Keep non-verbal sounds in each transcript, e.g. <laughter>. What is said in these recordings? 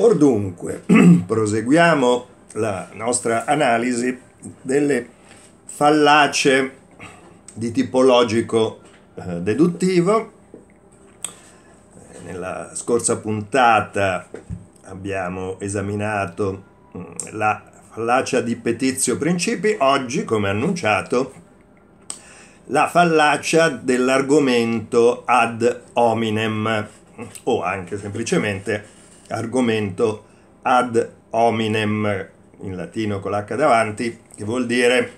Or dunque, <clears throat> proseguiamo la nostra analisi delle fallacie di tipologico eh, deduttivo. Eh, nella scorsa puntata abbiamo esaminato mm, la fallacia di Petizio Principi, oggi, come annunciato, la fallacia dell'argomento ad hominem o anche semplicemente argomento ad hominem, in latino con l'H davanti, che vuol dire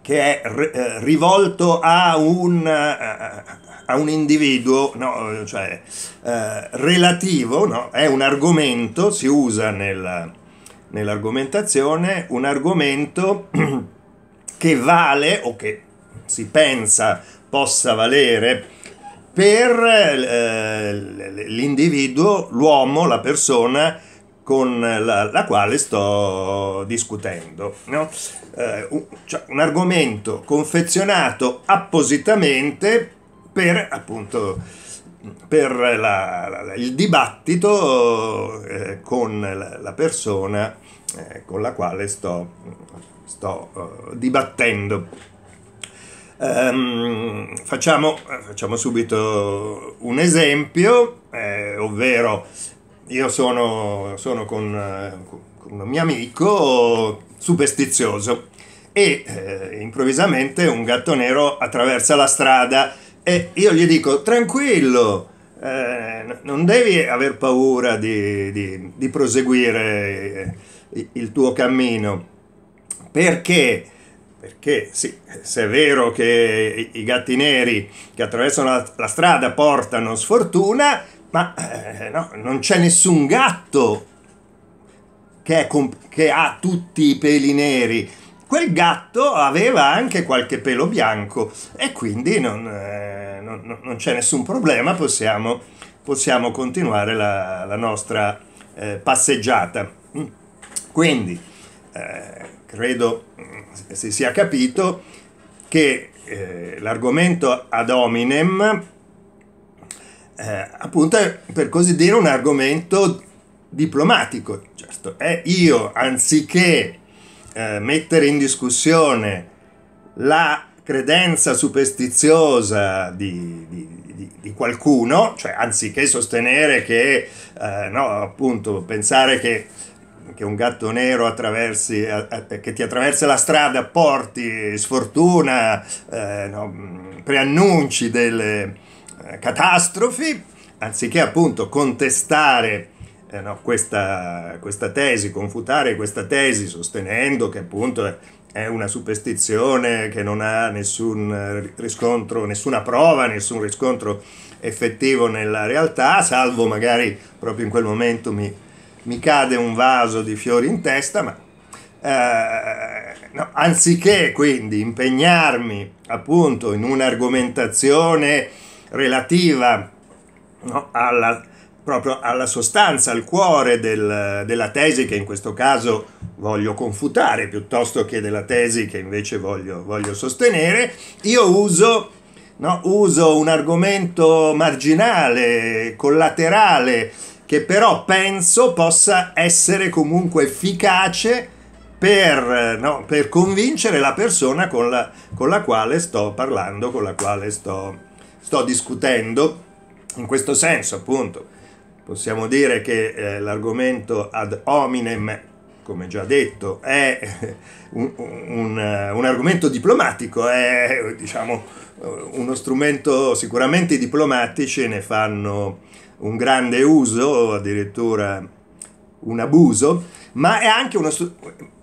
che è eh, rivolto a un, a un individuo, no, cioè eh, relativo, no? è un argomento, si usa nel, nell'argomentazione, un argomento <clears throat> che vale o che si pensa possa valere per eh, l'individuo, l'uomo, la persona con la, la quale sto discutendo. No? Eh, un, cioè, un argomento confezionato appositamente per appunto per la, la, il dibattito eh, con la, la persona eh, con la quale sto, sto eh, dibattendo. Um, facciamo, eh, facciamo, subito un esempio, eh, ovvero io sono, sono con, eh, con, un mio amico superstizioso e eh, improvvisamente un gatto nero attraversa la strada e io gli dico tranquillo, eh, non devi aver paura di, di, di proseguire eh, il tuo cammino perché perché sì, se è vero che i gatti neri che attraversano la, la strada portano sfortuna, ma eh, no, non c'è nessun gatto che, comp- che, ha tutti i peli neri. Quel gatto aveva anche qualche pelo bianco e quindi non, eh, non, non c'è nessun problema, possiamo, possiamo continuare la, la nostra eh, passeggiata. Mm. Quindi, eh, credo si sia capito che eh, l'argomento ad hominem eh, appunto è per così dire un argomento diplomatico, certo, è io anziché eh, mettere in discussione la credenza superstiziosa di, di, di, di qualcuno, cioè anziché sostenere che, eh, no, appunto, pensare che che un gatto nero attraversi, eh, eh, che ti attraversa la strada porti sfortuna, eh, no, mm, preannunci delle eh, catastrofi, anziché appunto contestare eh, no, questa, questa, tesi, confutare questa tesi sostenendo che appunto è una superstizione che non ha nessun riscontro, nessuna prova, nessun riscontro effettivo nella realtà, salvo magari proprio in quel momento mi mi cade un vaso di fiori in testa, ma eh, no, anziché quindi impegnarmi appunto in un'argomentazione relativa no, alla, proprio alla sostanza, al cuore del, della tesi che in questo caso voglio confutare piuttosto che della tesi che invece voglio, voglio sostenere, io uso, no, uso un argomento marginale, collaterale, che però penso possa essere comunque efficace per, eh, no, per convincere la persona con la, con la, quale sto parlando, con la quale sto, sto discutendo. In questo senso, appunto, possiamo dire che eh, l'argomento ad hominem, come già detto, è <laughs> un, un, eh, un argomento diplomatico, è diciamo, uno strumento, sicuramente i diplomatici ne fanno un grande uso, addirittura un abuso, ma è anche uno,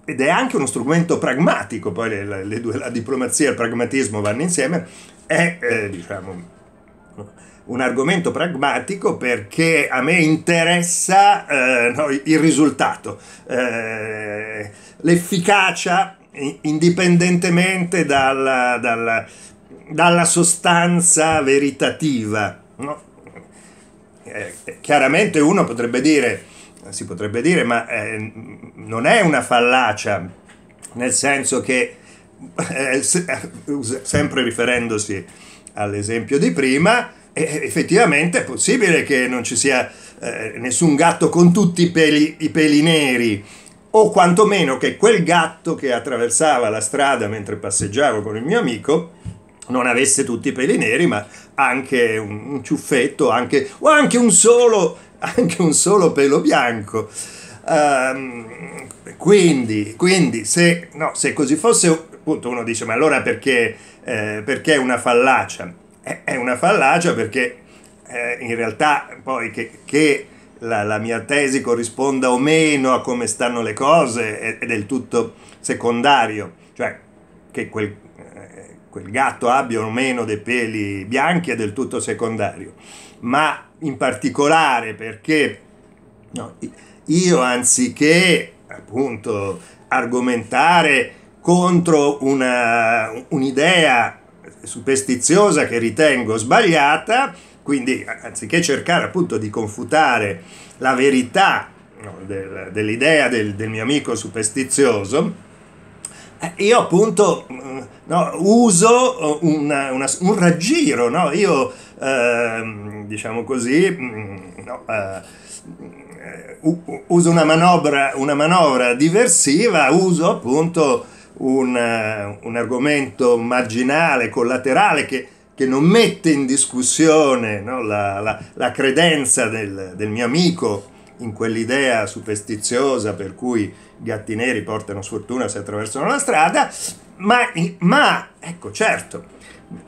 ed è anche uno strumento pragmatico, poi le, le due, la diplomazia e il pragmatismo vanno insieme, è eh, diciamo, un argomento pragmatico perché a me interessa eh, no, il risultato, eh, l'efficacia indipendentemente dalla, dalla, dalla sostanza veritativa. No? Eh, eh, chiaramente uno potrebbe dire, si potrebbe dire, ma eh, non è una fallacia, nel senso che, <laughs> eh, sempre riferendosi all'esempio di prima, effettivamente è possibile che non ci sia nessun gatto con tutti i peli, i peli neri o quantomeno che quel gatto che attraversava la strada mentre passeggiavo con il mio amico non avesse tutti i peli neri, ma anche un ciuffetto, anche, o anche un solo, <laughs> anche un solo pelo bianco. Um, quindi, quindi se, no, se, così fosse, appunto uno dice, ma allora perché, eh, perché è una fallacia? È, è una fallacia perché eh, in realtà poi che, che la, la, mia tesi corrisponda o meno a come stanno le cose è, è del tutto secondario, cioè che quel quel gatto abbia o meno dei peli bianchi è del tutto secondario, ma in particolare perché no, io anziché appunto argomentare contro una, un'idea superstiziosa che ritengo sbagliata, quindi anziché cercare appunto di confutare la verità no, del, dell'idea del, del mio amico superstizioso, eh, io appunto mm, no, uso uh, una, una, un raggiro, no? io eh, diciamo così, mm, no, eh, mm, eh uso una manovra, una manovra diversiva, uso appunto un, eh, un argomento marginale, collaterale che che non mette in discussione no, la, la, la, credenza del, del mio amico in quell'idea superstiziosa per cui i gatti neri portano sfortuna se attraversano la strada, ma, ma ecco certo,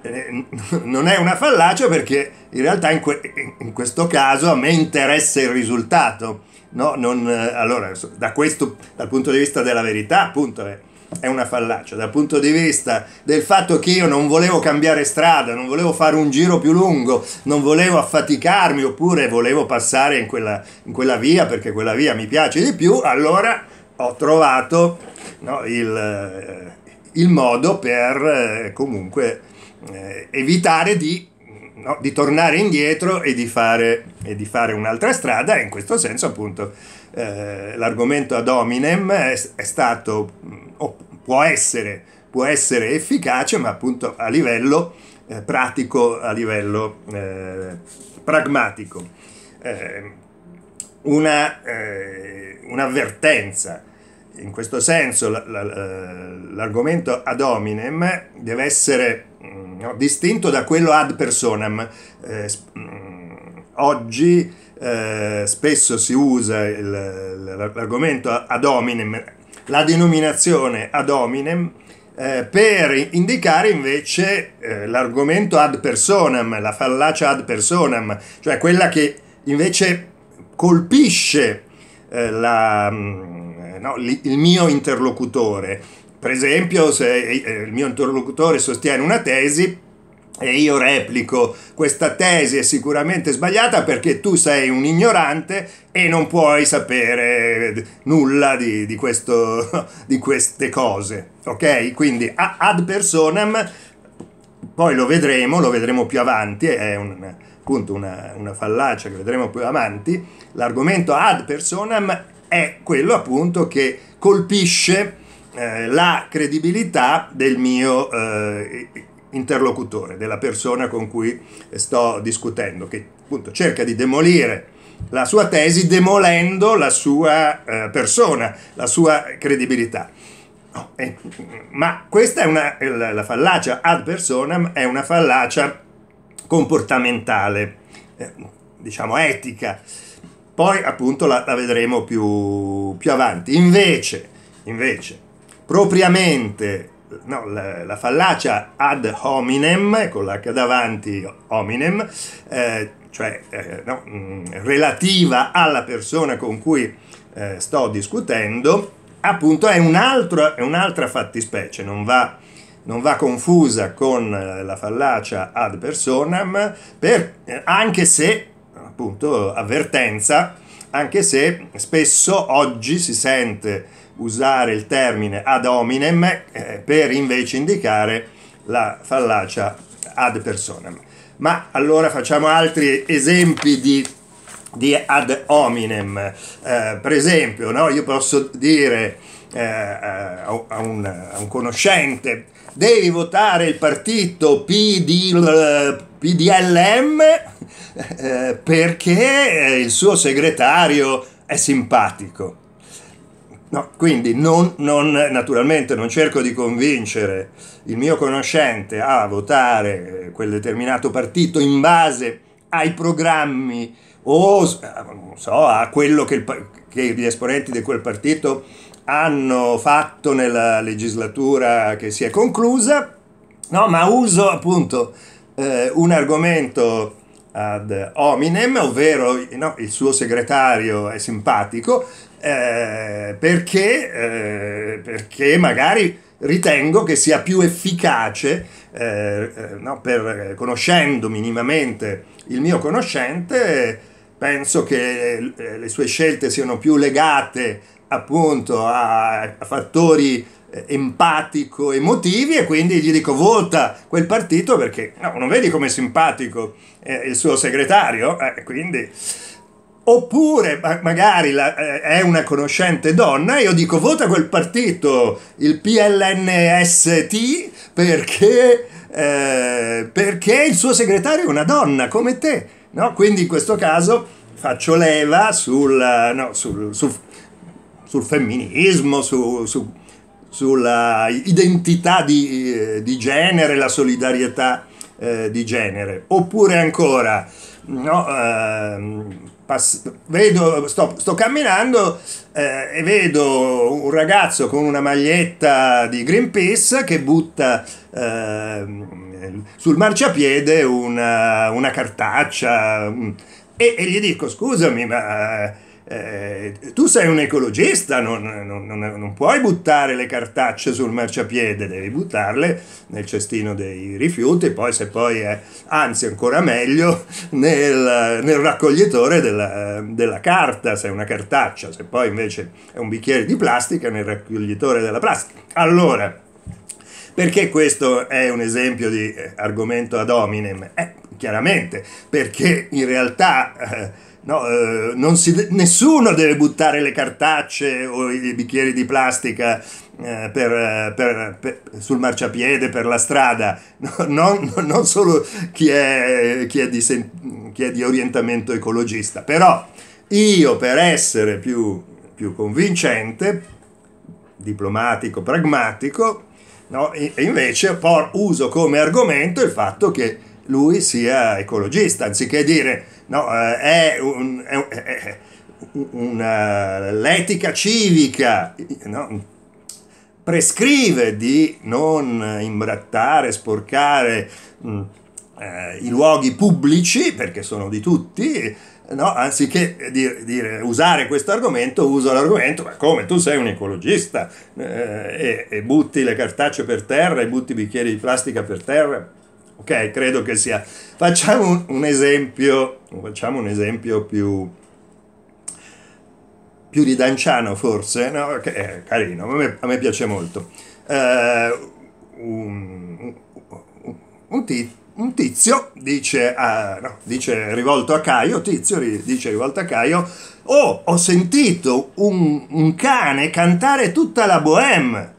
eh, non è una fallacia perché in realtà in, que- in questo caso a me interessa il risultato. No, non, eh, allora, da questo, dal punto di vista della verità, appunto, è, è una fallacia dal punto di vista del fatto che io non volevo cambiare strada, non volevo fare un giro più lungo, non volevo affaticarmi oppure volevo passare in quella, in quella via perché quella via mi piace di più, allora ho trovato no, il, eh, il, modo per eh, comunque eh, evitare di No, di tornare indietro e di, fare, e di fare un'altra strada e in questo senso appunto eh, l'argomento ad hominem è, è stato, mm, o può essere, può essere efficace, ma appunto a livello eh, pratico, a livello eh, pragmatico. Eh, una, eh, un'avvertenza. In questo senso la, la, l'argomento ad hominem deve essere mm, no, distinto da quello ad personam. Mm, oggi eh, spesso si usa il, l'argomento ad hominem, la denominazione ad hominem, eh, per indicare invece eh, l'argomento ad personam, la fallacia ad personam, cioè quella che invece colpisce eh, la, mm, no, il mio interlocutore. Per esempio, se eh, il mio interlocutore sostiene una tesi, e io replico, questa tesi è sicuramente sbagliata perché tu sei un ignorante e non puoi sapere nulla di, di, questo, <laughs> di queste cose. Ok? Quindi ad personam, poi lo vedremo, lo vedremo più avanti, è un, appunto una, una fallacia che vedremo più avanti, l'argomento ad personam è quello appunto che colpisce eh, la credibilità del mio... Eh, interlocutore, della persona con cui sto discutendo, che appunto cerca di demolire la sua tesi demolendo la sua eh, persona, la sua credibilità. No, eh, ma questa è una, la, la fallacia ad personam, è una fallacia comportamentale, eh, diciamo etica. Poi appunto la, la vedremo più, più avanti. Invece, invece, propriamente no, la, la, fallacia ad hominem, con l'H davanti hominem, eh, cioè eh, no, mh, mm, relativa alla persona con cui eh, sto discutendo, appunto è, un'altra fattispecie, non va, non va, confusa con eh, la fallacia ad personam, per, eh, anche se, appunto, avvertenza, anche se spesso oggi si sente usare il termine ad hominem eh, per invece indicare la fallacia ad personam. Ma allora facciamo altri esempi di, di ad hominem. Eh, per esempio, no, io posso dire eh, eh a, un, a, un, conoscente, devi votare il partito PD, PDLM eh, perché il suo segretario è simpatico No, quindi non, non, naturalmente non cerco di convincere il mio conoscente a votare quel determinato partito in base ai programmi o so, a quello che, il, che, gli esponenti di quel partito hanno fatto nella legislatura che si è conclusa, no, ma uso appunto eh, un argomento ad hominem, ovvero no, il suo segretario è simpatico, eh, perché, eh, perché, magari ritengo che sia più efficace, eh, eh no, per, eh, conoscendo minimamente il mio conoscente, penso che eh, le sue scelte siano più legate appunto a, a fattori empatico emotivi e quindi gli dico vota quel partito perché no, non vedi come simpatico eh, il suo segretario eh, quindi Oppure ma magari la, eh, è una conoscente donna, io dico vota quel partito, il PLNST, perché, eh, perché il suo segretario è una donna come te. No? Quindi in questo caso faccio leva sul, no, sul, sul, sul femminismo, su, su, sulla identità di, eh, di, genere, la solidarietà eh, di genere. Oppure ancora... No, eh, vedo, sto, sto camminando eh, e vedo un ragazzo con una maglietta di Greenpeace che butta eh, sul marciapiede una, una cartaccia mm, e, e, gli dico scusami ma eh, tu sei un ecologista, non, non, non, non, puoi buttare le cartacce sul marciapiede, devi buttarle nel cestino dei rifiuti, poi se poi è, anzi ancora meglio, <laughs> nel, nel raccoglitore della, della, carta, se è una cartaccia, se poi invece è un bicchiere di plastica, nel raccoglitore della plastica. Allora, perché questo è un esempio di eh, argomento ad hominem? Eh, chiaramente, perché in realtà... Eh, No, eh, si, nessuno deve buttare le cartacce o i bicchieri di plastica eh, per, per, per, sul marciapiede, per la strada, no, non, non, solo chi è, chi, è di, chi è, di, orientamento ecologista, però io per essere più, più convincente, diplomatico, pragmatico, no, invece por, uso come argomento il fatto che lui sia ecologista, anziché dire no, eh, è, un, è, è una, eh, l'etica civica no, prescrive di non imbrattare, sporcare mh, mm, eh, i luoghi pubblici perché sono di tutti. No, anziché dire, dire, usare questo argomento, uso l'argomento, ma come tu sei un ecologista eh, e, e butti le cartacce per terra e butti i bicchieri di plastica per terra, Ok, credo che sia. Facciamo un, esempio, facciamo un esempio più, più di Danciano forse, no? che è carino, a me, a me piace molto. Uh, un, un, un tizio dice, a, no, dice, rivolto a Caio, tizio dice rivolto a Caio, oh, ho sentito un, un cane cantare tutta la bohème.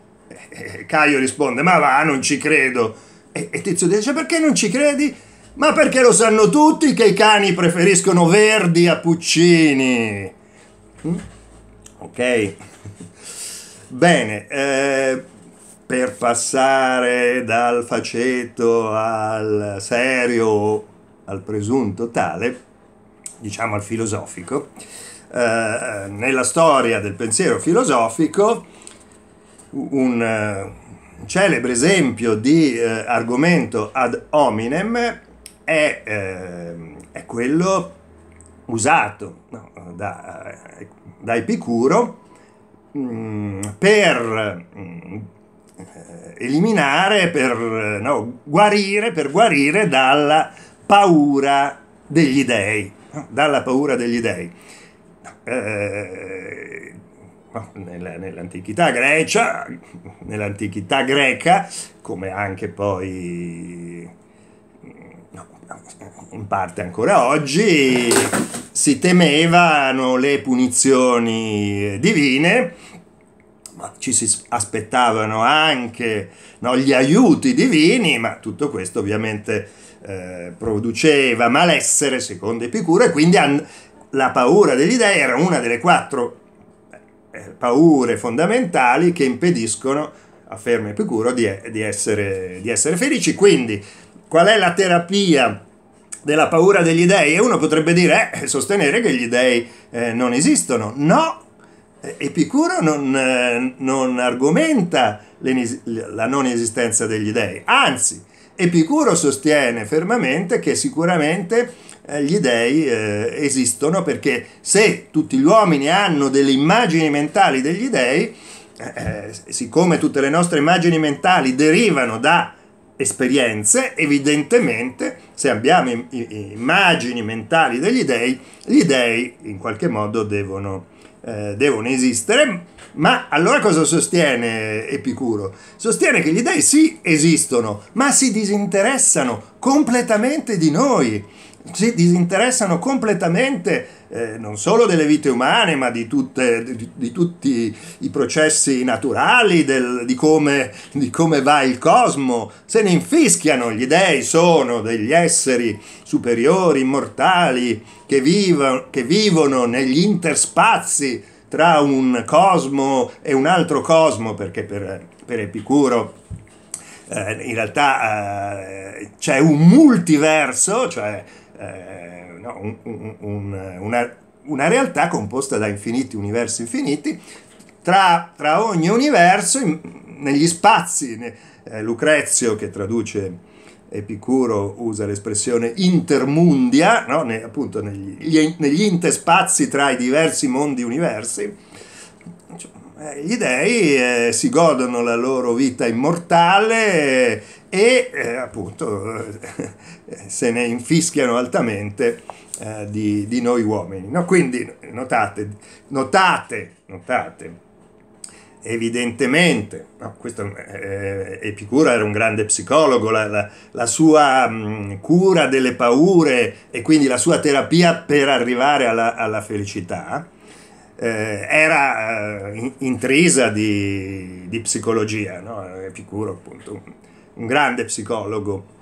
E Caio risponde, ma va, non ci credo. E, e Tizio dice, perché non ci credi? Ma perché lo sanno tutti che i cani preferiscono verdi a puccini. Mm? Ok? <laughs> Bene, eh, per passare dal faceto al serio, al presunto tale, diciamo al filosofico, eh, nella storia del pensiero filosofico, un, eh, celebre esempio di eh, argomento ad hominem è, eh, è quello usato no, da, eh, da, Epicuro mh, mm, per mh, mm, eliminare, per no, guarire, per guarire dalla paura degli dèi, no? dalla paura degli dèi. Eh, Ah, nella, nell'antichità grecia, nell'antichità greca, come anche poi in parte ancora oggi, si temevano le punizioni divine, ma ci si aspettavano anche no, gli aiuti divini, ma tutto questo ovviamente eh, produceva malessere secondo Epicuro e quindi an- la paura degli dei era una delle quattro eh, paure fondamentali che impediscono, afferma Epicuro, di, eh, di, essere, di essere felici. Quindi, qual è la terapia? della paura degli dèi? e uno potrebbe dire eh, sostenere che gli dèi eh, non esistono. No, eh, Epicuro non, eh, non argomenta la non esistenza degli dèi. anzi Epicuro sostiene fermamente che sicuramente eh, gli dèi eh, esistono perché se tutti gli uomini hanno delle immagini mentali degli dèi, eh, eh, siccome tutte le nostre immagini mentali derivano da esperienze, evidentemente se abbiamo immagini mentali degli dèi, gli dèi in qualche modo devono, eh, devono esistere. Ma allora cosa sostiene Epicuro? Sostiene che gli dèi sì esistono, ma si disinteressano completamente di noi si disinteressano completamente eh, non solo delle vite umane, ma di, tutte, di, di tutti i processi naturali, del, di, come, di, come, va il cosmo, se ne infischiano, gli dei sono degli esseri superiori, immortali, che, viva, che vivono negli interspazi tra un cosmo e un altro cosmo, perché per, per Epicuro eh, in realtà eh, c'è un multiverso, cioè eh, no, un, un, un, una, una, realtà composta da infiniti universi infiniti, tra, tra ogni universo, in, negli spazi, ne, eh, Lucrezio che traduce Epicuro usa l'espressione intermundia, no? ne, appunto negli, negli interspazzi tra i diversi mondi universi, cioè, gli dei eh, si godono la loro vita immortale e eh, appunto <laughs> se ne infischiano altamente eh, di, di, noi uomini. No? Quindi notate, notate, notate, evidentemente, no, questo, eh, Epicura era un grande psicologo, la, la, la sua mh, mm, cura delle paure e quindi la sua terapia per arrivare alla, alla felicità eh, era eh, intrisa di, di, psicologia, no? Epicuro appunto, un, un grande psicologo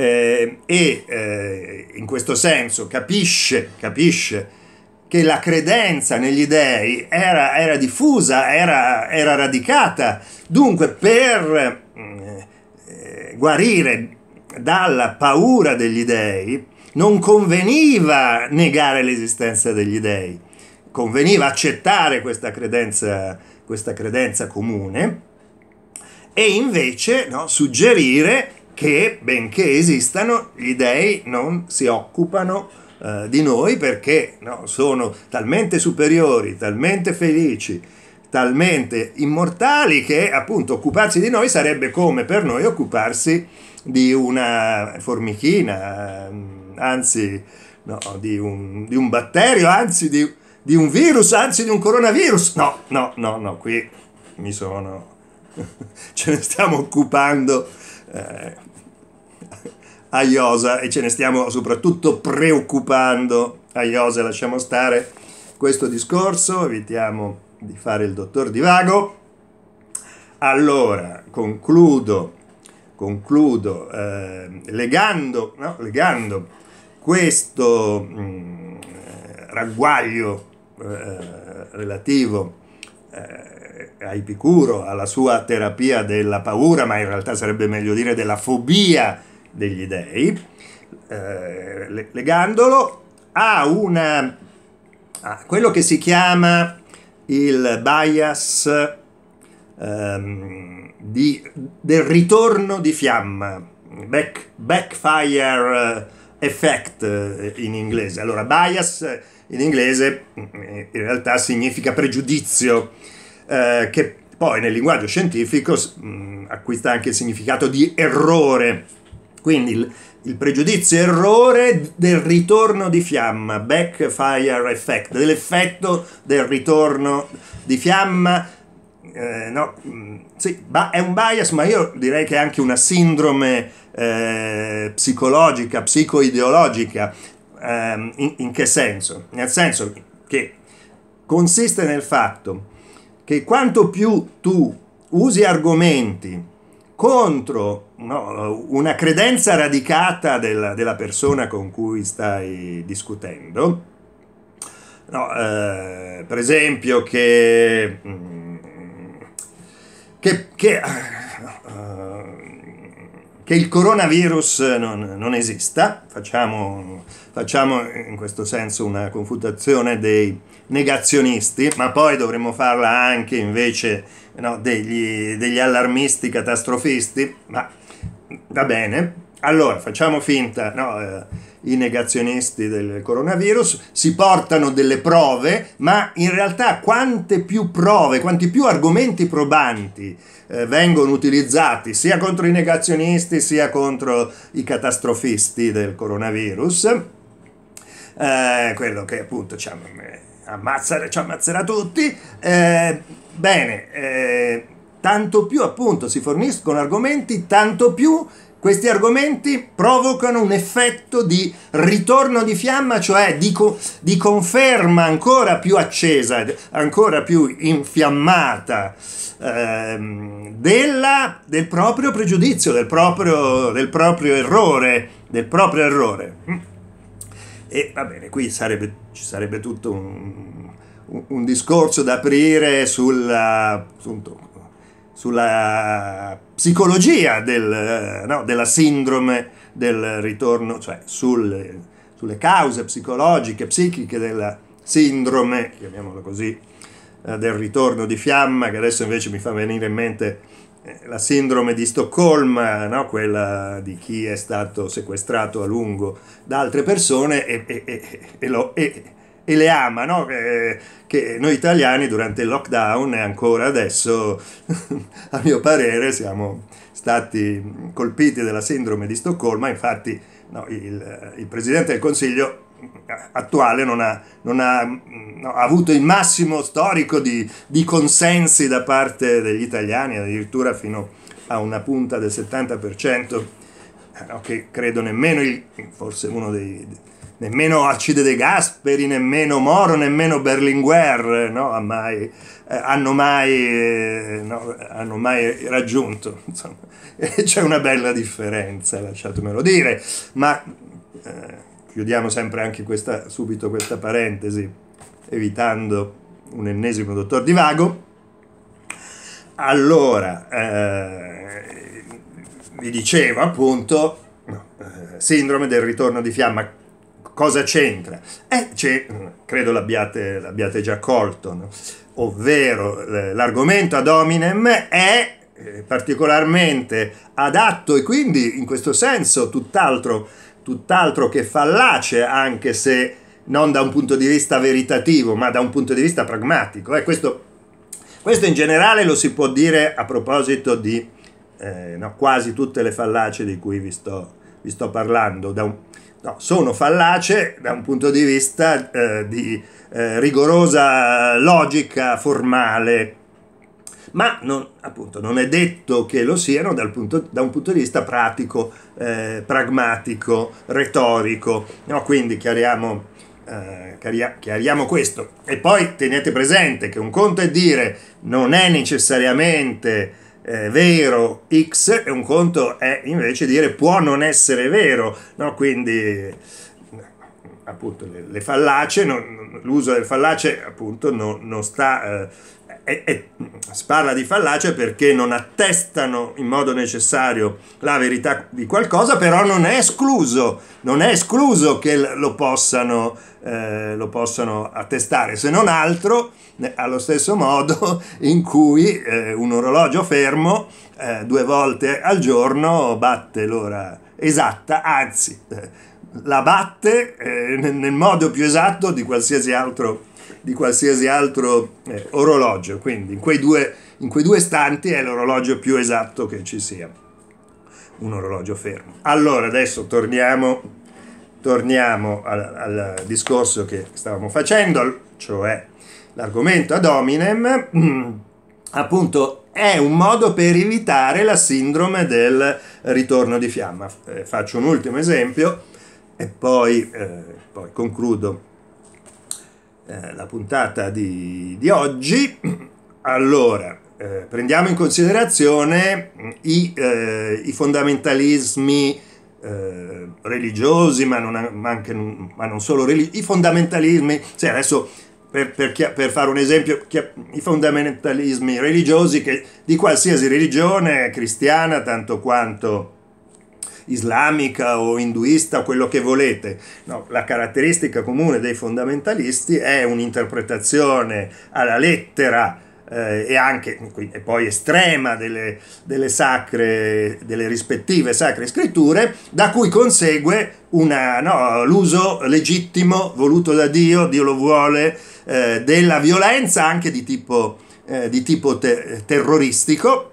eh, e eh, in questo senso capisce, capisce, che la credenza negli dèi era, era diffusa, era, era, radicata, dunque per eh, guarire dalla paura degli dèi, non conveniva negare l'esistenza degli dèi, conveniva accettare questa credenza, questa credenza comune e invece no, suggerire che, benché esistano, gli dei non si occupano eh, di noi perché no, sono talmente superiori, talmente felici, talmente immortali che appunto occuparsi di noi sarebbe come per noi occuparsi di una formichina, ehm, anzi no, di, un, di, un, batterio, anzi di, di un virus, anzi di un coronavirus. No, no, no, no, qui mi sono... <laughs> ce ne stiamo occupando eh, a Iosa e ce ne stiamo soprattutto preoccupando a Iosa, lasciamo stare questo discorso, evitiamo di fare il dottor Divago. Allora, concludo, concludo eh, legando, no, legando, questo mh, mm, ragguaglio eh, relativo eh, a Epicuro, alla sua terapia della paura, ma in realtà sarebbe meglio dire della fobia degli dei, eh, legandolo a, una, a ah, quello che si chiama il bias ehm, di, del ritorno di fiamma, back, backfire eh, effect eh, in inglese. Allora, bias eh, in inglese in realtà significa pregiudizio, eh, che poi nel linguaggio scientifico mh, mm, acquista anche il significato di errore quindi il, il pregiudizio errore del ritorno di fiamma, backfire effect, dell'effetto del ritorno di fiamma. Eh, no, mm, sì, è un bias, ma io direi che è anche una sindrome eh, psicologica, psicoideologica. Eh, in, in che senso? Nel senso che consiste nel fatto che quanto più tu usi argomenti contro no, una credenza radicata della, della, persona con cui stai discutendo, no, eh, per esempio che, mm, che, che, uh, che il coronavirus non, non esista, facciamo, facciamo, in questo senso una confutazione dei negazionisti, ma poi dovremmo farla anche invece no, degli, degli allarmisti catastrofisti, ma Va bene. Allora, facciamo finta, no, eh, i negazionisti del coronavirus si portano delle prove, ma in realtà quante più prove, quanti più argomenti probanti eh, vengono utilizzati sia contro i negazionisti sia contro i catastrofisti del coronavirus, eh, quello che appunto ci, ammazza, ci ammazzerà tutti, eh, bene, Eh, tanto più appunto si forniscono argomenti, tanto più questi argomenti provocano un effetto di ritorno di fiamma, cioè di, co di conferma ancora più accesa, ancora più infiammata ehm, della, del proprio pregiudizio, del proprio, del proprio errore. Del proprio errore. E va bene, qui sarebbe, ci sarebbe tutto un, un, discorso da aprire sulla, appunto, sulla psicologia del, no, della sindrome del ritorno, cioè sul, sulle cause psicologiche, psichiche della sindrome, chiamiamola così, eh, del ritorno di fiamma, che adesso invece mi fa venire in mente eh, la sindrome di Stoccolma, no? quella di chi è stato sequestrato a lungo da altre persone e, e, e, e lo, e le ama, no? che, che, noi italiani durante il lockdown e ancora adesso, <laughs> a mio parere, siamo stati colpiti dalla sindrome di Stoccolma, infatti no, il, il, Presidente del Consiglio attuale non ha, non ha, no, ha avuto il massimo storico di, di, consensi da parte degli italiani, addirittura fino a una punta del 70%, che credo nemmeno, il, forse uno dei nemmeno Acide De Gasperi, nemmeno Moro, nemmeno Berlinguer no? mai, eh, hanno, mai, eh, no? hanno, mai, raggiunto. Insomma. <laughs> C'è una bella differenza, lasciatemelo dire, ma eh, chiudiamo sempre anche questa, subito questa parentesi, evitando un ennesimo dottor di vago. Allora, eh, vi dicevo appunto, no, eh, sindrome del ritorno di fiamma cosa c'entra? Eh, mm, credo l'abbiate, l'abbiate già colto, no? ovvero eh, l'argomento ad hominem è eh, particolarmente adatto e quindi in questo senso tutt'altro, tutt'altro che fallace, anche se non da un punto di vista veritativo, ma da un punto di vista pragmatico. Eh, questo, questo, in generale lo si può dire a proposito di eh, no, quasi tutte le fallacie di cui vi sto, vi sto parlando, da un, No, sono fallace da un punto di vista eh, di eh, rigorosa logica formale, ma non, appunto, non, è detto che lo siano punto, da un punto di vista pratico, eh, pragmatico, retorico. No, quindi chiariamo, eh, chiariamo, questo. E poi tenete presente che un conto è dire non è necessariamente eh, vero X e un conto è invece dire può non essere vero, no? quindi appunto le, le fallacie, non, l'uso del fallace appunto non, non sta... Eh, e, e, si parla di fallace perché non attestano in modo necessario la verità di qualcosa, però non è escluso, non è escluso che lo possano, eh, lo possano attestare, se non altro eh, allo stesso modo <laughs> in cui eh, un orologio fermo eh, due volte al giorno batte l'ora esatta, anzi eh, la batte eh, nel, nel modo più esatto di qualsiasi altro orologio di qualsiasi altro eh, orologio, quindi in quei, due, in quei due stanti è l'orologio più esatto che ci sia, un orologio fermo. Allora adesso torniamo torniamo al, al, discorso che stavamo facendo, cioè l'argomento ad hominem, <clears throat> appunto è un modo per evitare la sindrome del ritorno di fiamma. Eh, faccio un ultimo esempio e poi, eh, poi concludo. Eh, la puntata di, di oggi. <clears throat> Allora, eh, prendiamo in considerazione mm, i, eh, i fondamentalismi eh, religiosi, ma non, ma anche, ma non solo religiosi, i fondamentalismi, cioè adesso per, per, per, fare un esempio, i fondamentalismi religiosi che, di qualsiasi religione, cristiana tanto quanto islamica o induista, quello che volete. No, la caratteristica comune dei fondamentalisti è un'interpretazione alla lettera eh, e anche e poi estrema delle, delle, sacre, delle rispettive sacre scritture, da cui consegue una, no, l'uso legittimo, voluto da Dio, Dio lo vuole, eh, della violenza anche di tipo, eh, di tipo te- terroristico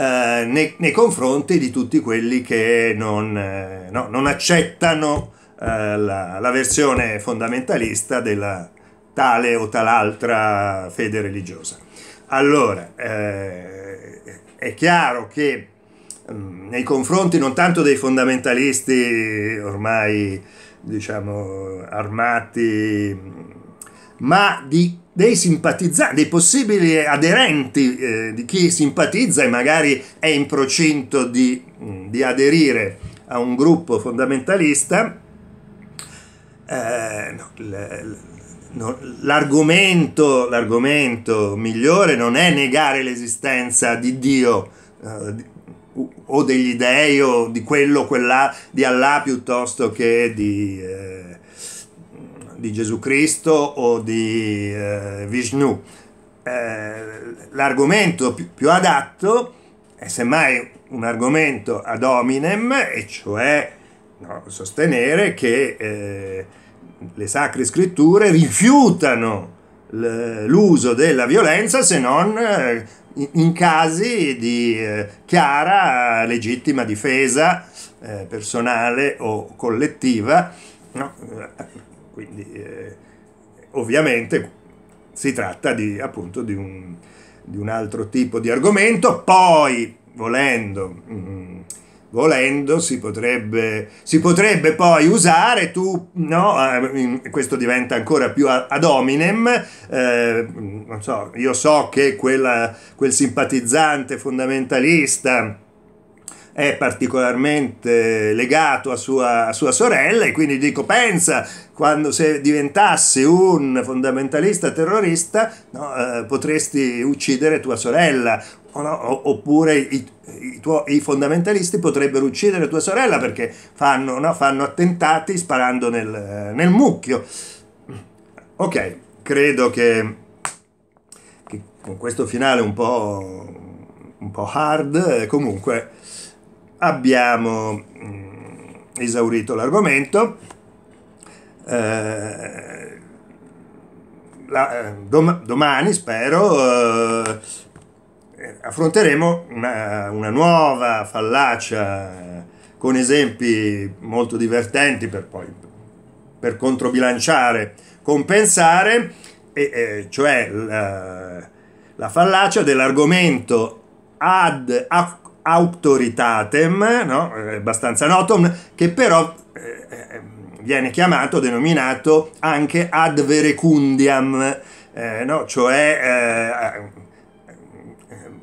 eh, nei, nei, confronti di tutti quelli che non, eh, no, non accettano eh, la, la versione fondamentalista della tale o tal'altra fede religiosa. Allora, eh, è chiaro che mm, nei confronti non tanto dei fondamentalisti ormai diciamo armati, ma di dei simpatizzanti, dei possibili aderenti eh, di chi simpatizza e magari è in procinto di, mm, di aderire a un gruppo fondamentalista, eh, no, no, l'argomento, l'argomento migliore non è negare l'esistenza di Dio eh, o degli dei o di quello, quella, di Allah piuttosto che di eh, di Gesù Cristo o di eh, Vishnu. Eh, l'argomento più, più, adatto è semmai un argomento ad hominem, e cioè no, sostenere che eh, le sacre scritture rifiutano l'uso della violenza se non eh, in casi di eh, chiara legittima difesa eh, personale o collettiva no? Quindi eh, ovviamente si tratta di, appunto di un, di un, altro tipo di argomento, poi volendo, mm, volendo si, potrebbe, si potrebbe, poi usare, tu, no, eh, questo diventa ancora più ad hominem, eh, so, io so che quella, quel simpatizzante fondamentalista è particolarmente legato a sua, a sua sorella e quindi dico pensa quando se diventassi un fondamentalista terrorista no, eh, potresti uccidere tua sorella o no, oppure i, i, tuo, i, fondamentalisti potrebbero uccidere tua sorella perché fanno, no, fanno attentati sparando nel, nel, mucchio. Ok, credo che, che, con questo finale un po', un po' hard eh, comunque abbiamo mm, esaurito l'argomento. Eh, la, eh, dom- domani, spero, eh, affronteremo una, una, nuova fallacia con esempi molto divertenti per poi per controbilanciare, compensare, e, e cioè la, la fallacia dell'argomento ad, ac, autoritatem, no? È eh, abbastanza noto, che però eh, eh, viene chiamato, denominato anche ad verecundiam, eh, no? cioè eh,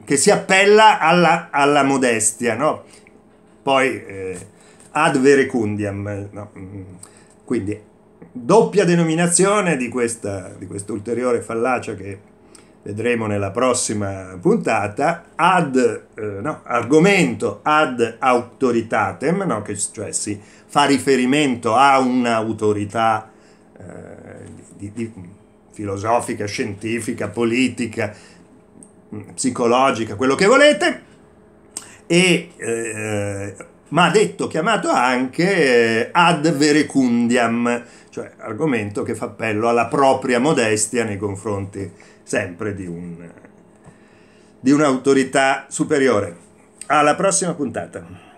che si appella alla, alla modestia, no? poi eh, ad verecundiam, no? quindi doppia denominazione di questa, di questa ulteriore fallacia che vedremo nella prossima puntata, ad eh, no, argomento ad autoritatem, no, che cioè si fa riferimento a un'autorità eh, di, di, filosofica, scientifica, politica, mm, psicologica, quello che volete, e, eh, ma detto, chiamato anche eh, ad verecundiam, cioè argomento che fa appello alla propria modestia nei confronti sempre di, un, di un'autorità superiore. Alla prossima puntata.